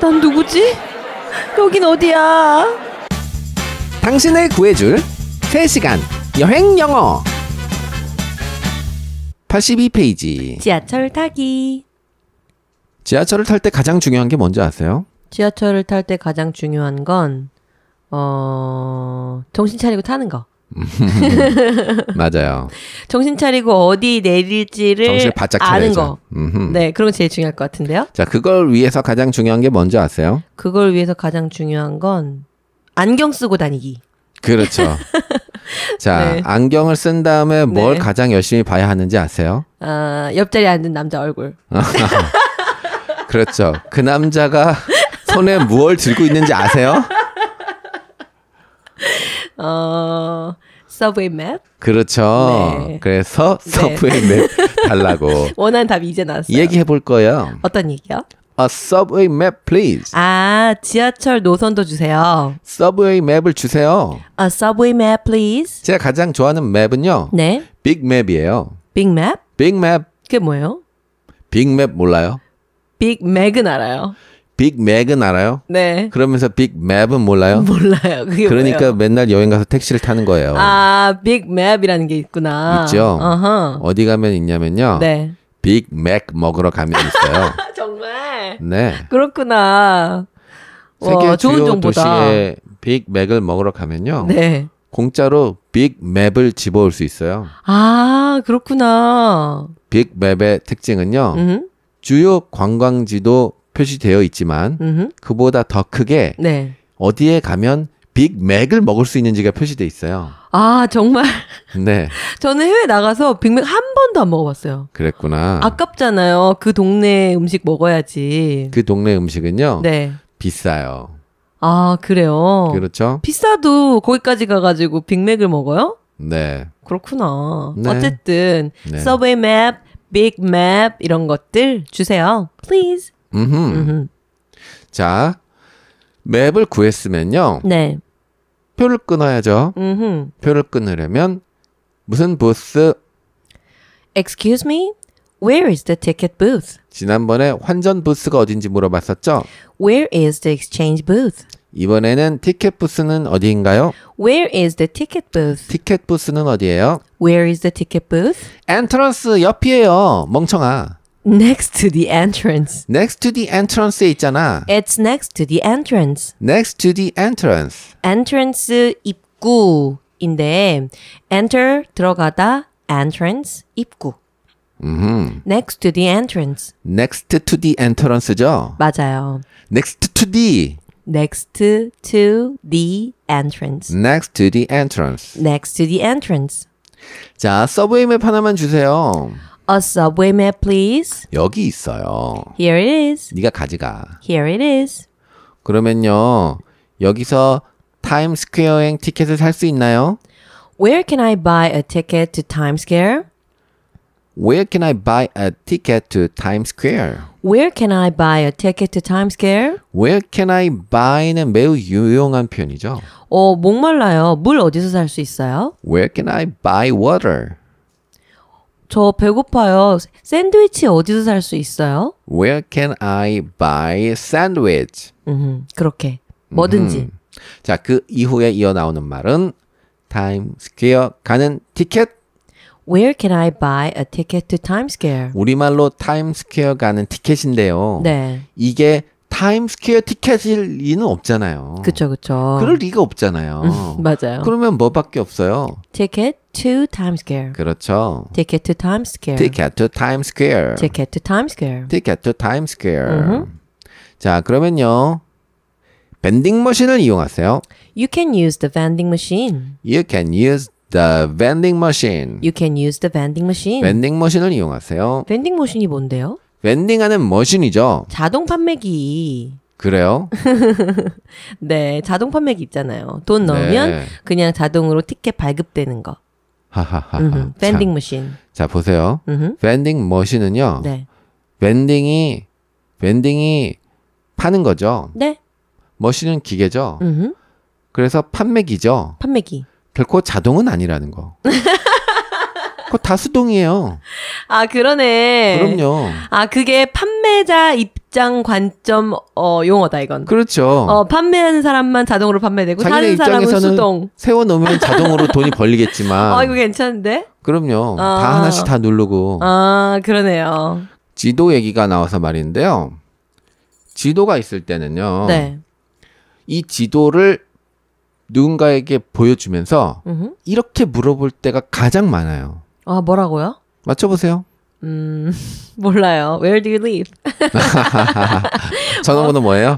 난 누구지? 여긴 어디야? 당신을 구해줄 3시간 여행 영어 82페이지 지하철 타기. 지하철을 탈 때 가장 중요한 게 뭔지 아세요? 지하철을 탈 때 가장 중요한 건, 어, 정신 차리고 타는 거. 음. 맞아요. 정신 차리고 어디 내릴지를 아는 거. 음흠. 네, 그런 게 제일 중요할 것 같은데요. 자, 그걸 위해서 가장 중요한 게 뭔지 아세요? 그걸 위해서 가장 중요한 건 안경 쓰고 다니기. 그렇죠. 자, 네. 안경을 쓴 다음에 뭘 네. 가장 열심히 봐야 하는지 아세요? 아, 옆자리에 앉은 남자 얼굴. 그렇죠. 그 남자가 손에 무얼 들고 있는지 아세요? 어, 서브웨이 맵? 그렇죠. 네. 그래서 서브웨이 네. 맵 달라고. 원하는 답이 제 나왔어요. 얘기해 볼 거예요. 어떤 얘기요? A subway map, please. 아, 지하철 노선도 주세요. Subway 맵을 주세요. A subway map, please. 제가 가장 좋아하는 맵은요. 네. 빅맵이에요. 빅맵? 빅맵. 그게 뭐예요? 빅맵 몰라요? 빅맥은 알아요. 빅맥은 알아요? 네. 그러면서 빅맵은 몰라요? 몰라요. 그러니까 뭐예요? 맨날 여행 가서 택시를 타는 거예요. 아, 빅맵이라는 게 있구나. 있죠. u h 어디 가면 있냐면요. 네. 빅 맥 먹으러 가면 있어요. 정말? 네. 그렇구나. 세계 와, 좋은 정보다. 도시에 빅맥을 먹으러 가면요. 네. 공짜로 빅맵을 집어올 수 있어요. 아, 그렇구나. 빅맵의 특징은요. 음흠. 주요 관광지도 표시되어 있지만 음흠. 그보다 더 크게 네. 어디에 가면 빅맥을 먹을 수 있는지가 표시돼 있어요. 아 정말. 네. 저는 해외 나가서 빅맥 한 번도 안 먹어봤어요. 그랬구나. 아깝잖아요. 그 동네 음식 먹어야지. 그 동네 음식은요. 네. 비싸요. 아 그래요. 그렇죠. 비싸도 거기까지 가가지고 빅맥을 먹어요? 네. 그렇구나. 네. 어쨌든 네. 서브웨이 맵, 빅맵 이런 것들 주세요. Please. 음흠. 음흠. 자, 맵을 구했으면요. 네. 표를 끊어야죠. 음흠. 표를 끊으려면 무슨 부스? Excuse me? Where is the ticket booth? 지난번에 환전 부스가 어딘지 물어봤었죠? Where is the exchange booth? 이번에는 티켓 부스는 어디인가요? Where is the ticket booth? 티켓 부스는 어디예요? Where is the ticket booth? 엔트런스 옆이에요. 멍청아. next to the entrance. next to the entrance, 있잖아. It's next to the entrance. next to the entrance. entrance 입구인데 enter 들어가다 entrance 입구. Hmm. next to the entrance. next to the entrance죠. 맞아요. next to the next to the entrance. next to the entrance. next to the entrance. 자, 서브웨이맵 하나만 주세요. A subway map, please. 여기 있어요. Here it is. 네가 가져가. Here it is. 그러면요. 여기서 타임스퀘어행 티켓을 살 수 있나요? Where can I buy a ticket to Times Square? Where can I buy a ticket to Times Square? Where can I buy a ticket to Times Square? Where can I buy는 매우 유용한 표현이죠. 어, 목말라요. 물 어디서 살 수 있어요? Where can I buy water? 저 배고파요. 샌드위치 어디서 살 수 있어요? Where can I buy sandwich? 음, 그렇게 뭐든지. 음. 자, 그 이후에 이어 나오는 말은 타임스퀘어 가는 티켓. Where can I buy a ticket to Times Square? 우리말로 타임스퀘어 가는 티켓인데요. 네. 이게 타임스퀘어 티켓일 리는 없잖아요. 그렇죠, 그렇죠. 그럴 리가 없잖아요. 맞아요. 그러면 뭐밖에 없어요? 티켓 to Times Square. 그렇죠. Ticket to Times Square. Ticket to Times Square. Ticket to Times Square. Ticket to Times Square. 자, 그러면요. 밴딩 머신을 이용하세요. You can use the vending machine. You can use the vending machine. You can use the vending machine. 밴딩 머신을 이용하세요. 밴딩 머신이 뭔데요? 웬딩하는 머신이죠. 자동 판매기. 그래요? 네, 자동 판매기 있잖아요. 돈 네. 넣으면 네. 그냥 자동으로 티켓 발급되는 거. 하하하. 밴딩 머신. 자, 보세요. 밴딩 머신은요. 네. 밴딩이 밴딩이 파는 거죠. 네. 머신은 기계죠. 음흠. 그래서 판매기죠. 판매기. 결코 자동은 아니라는 거. 그거 다수동이에요. 아, 그러네. 그럼요. 아, 그게 판매자 입장 관점 어, 용어다 이건. 그렇죠. 어, 판매하는 사람만 자동으로 판매되고 사는 사람은 수동. 세워 놓으면 자동으로 돈이 벌리겠지만. 어, 이거 괜찮은데? 그럼요. 아. 다 하나씩 다 누르고. 아, 그러네요. 지도 얘기가 나와서 말인데요. 지도가 있을 때는요. 네. 이 지도를 누군가에게 보여주면서 으흠. 이렇게 물어볼 때가 가장 많아요. 아, 뭐라고요? 맞춰보세요. 음, 몰라요. Where do you live? 전화번호 뭐예요?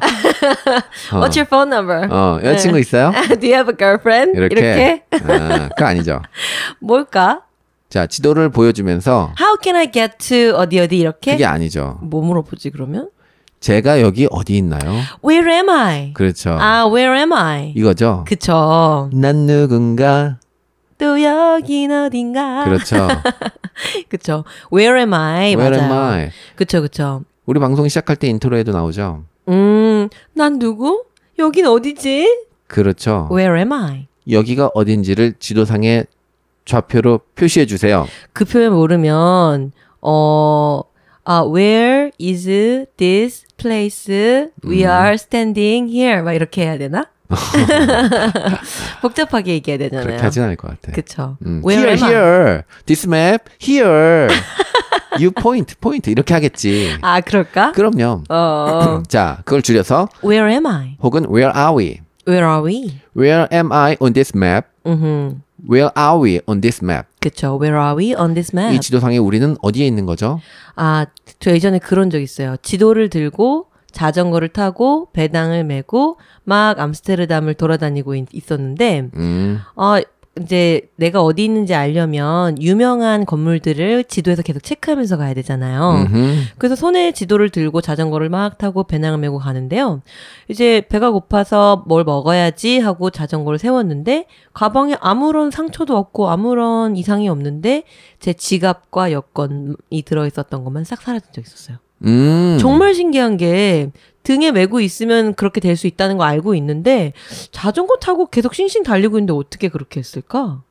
어. What's your phone number? 어, 여자친구 네. 있어요? do you have a girlfriend? 이렇게. 이렇게? 아, 그거 아니죠. 뭘까? 자, 지도를 보여주면서 How can I get to 어디 어디 이렇게? 그게 아니죠. 뭐 물어보지 그러면? 제가 여기 어디 있나요? Where am I? 그렇죠. 아, where am I? 이거죠. 그쵸. 난 누군가 또 여긴 어딘가. 그렇죠. 그쵸죠 Where am I? Where 맞아요. am I? 그쵸그쵸 우리 방송 시작할 때 인트로에도 나오죠. 음, 난 누구? 여긴 어디지? 그렇죠. Where am I? 여기가 어딘지를 지도상에 좌표로 표시해 주세요. 그 표현 모르면 어, 아, where is this place? We 음. are standing here. 막 이렇게 해야 되나? 복잡하게 얘기해야 되잖아요. 그렇게 하진 않을 것 같아. 그쵸. 음. Where here, here. This map, here. you point, point. 이렇게 하겠지. 아, 그럴까? 그럼요. 어. 자, 그걸 줄여서. Where am I? 혹은 Where are we? Where are we? Where am I on this map? 음흠. Where are we on this map? 그쵸. Where are we on this map? 이 지도상에 우리는 어디에 있는 거죠? 아, 저 예전에 그런 적 있어요. 지도를 들고 자전거를 타고 배낭을 메고 막 암스테르담을 돌아다니고 있, 었는데 음. 어, 이제 내가 어디 있는지 알려면 유명한 건물들을 지도에서 계속 체크하면서 가야 되잖아요. 음흠. 그래서 손에 지도를 들고 자전거를 막 타고 배낭을 메고 가는데요. 이제 배가 고파서 뭘 먹어야지 하고 자전거를 세웠는데 가방에 아무런 상처도 없고 아무런 이상이 없는데 제 지갑과 여권이 들어 있었던 것만 싹 사라진 적 있었어요. 음. 정말 신기한 게 등에 메고 있으면 그렇게 될 수 있다는 거 알고 있는데 자전거 타고 계속 싱싱 달리고 있는데 어떻게 그렇게 했을까?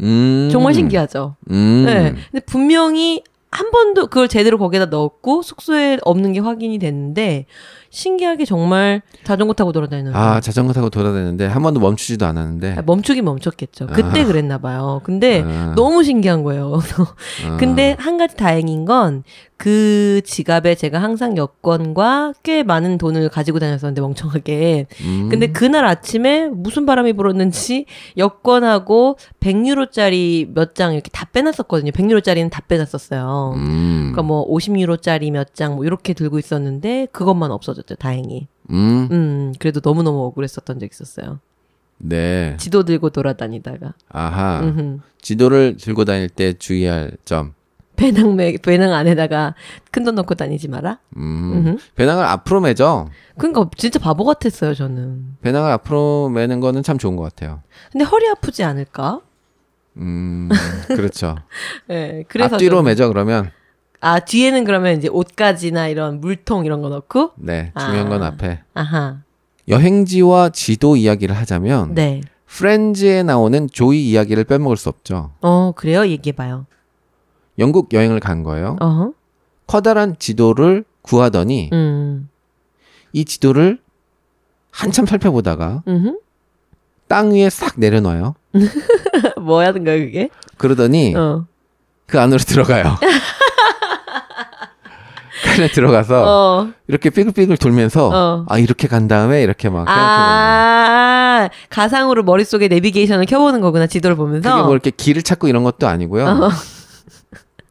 음. 정말 신기하죠. 음. 네. 근데 분명히 한 번도 그걸 제대로 거기에다 넣었고 숙소에 없는 게 확인이 됐는데 신기하게 정말 자전거 타고 돌아다니는. 아, 자전거 타고 돌아다니는데 한 번도 멈추지도 않았는데. 아, 멈추긴 멈췄겠죠. 그때 아. 그랬나 봐요. 근데 아. 너무 신기한 거예요. 아. 근데 한 가지 다행인 건 그 지갑에 제가 항상 여권과 꽤 많은 돈을 가지고 다녔었는데 멍청하게. 음. 근데 그날 아침에 무슨 바람이 불었는지 여권하고 100유로짜리 몇 장 이렇게 다 빼놨었거든요. 100유로짜리는 다 빼놨었어요. 음. 그러니까 뭐 50유로짜리 몇 장 뭐 이렇게 들고 있었는데 그것만 없어졌 없었죠. 다행히. 음. 음 그래도 너무너무 억울했었던 적 있었어요. 네. 지도 들고 돌아다니다가. 아하. 음흠. 지도를 들고 다닐 때 주의할 점. 배낭 매 배낭 안에다가 큰 돈 넣고 다니지 마라. 음. 배낭을 앞으로 매죠. 그러니까 진짜 바보 같았어요 저는. 배낭을 앞으로 매는 거는 참 좋은 것 같아요. 근데 허리 아프지 않을까? 음 그렇죠. 네, 그래서 앞뒤로 저는... 매죠 그러면. 아, 뒤에는 그러면 이제 옷가지나 이런 물통 이런 거 넣고? 네, 중요한 아. 건 앞에. 아하. 여행지와 지도 이야기를 하자면 네. 프렌즈에 나오는 조이 이야기를 빼먹을 수 없죠. 어, 그래요? 얘기해봐요. 영국 여행을 간 거예요. 어허. 커다란 지도를 구하더니 음. 이 지도를 한참 살펴보다가 음흠. 땅 위에 싹 내려놔요. 뭐하는 거야 그게? 그러더니 어. 그 안으로 들어가요. 싱에 들어가서 어. 이렇게 삐글삐글 돌면서 어. 아 이렇게 간 다음에 이렇게 막 아~ 가상으로 머릿속에 내비게이션을 켜보는 거구나 지도를 보면서 그게 뭐 이렇게 길을 찾고 이런 것도 아니고요. 어.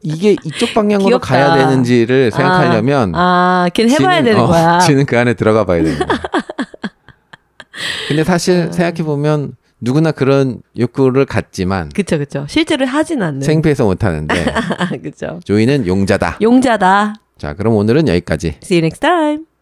이게 이쪽 방향으로 귀엽다. 가야 되는지를 아. 생각하려면 아, 걘 아, 해봐야 지는, 되는 어, 거야. 지는 그 안에 들어가 봐야 되는 거야. 근데 사실 음. 생각해 보면 누구나 그런 욕구를 갖지만 그쵸 그쵸 실제로 하진 않는 생피해서 못하는데 그쵸 조이는 용자다 용자다 자, 그럼 오늘은 여기까지. See you next time.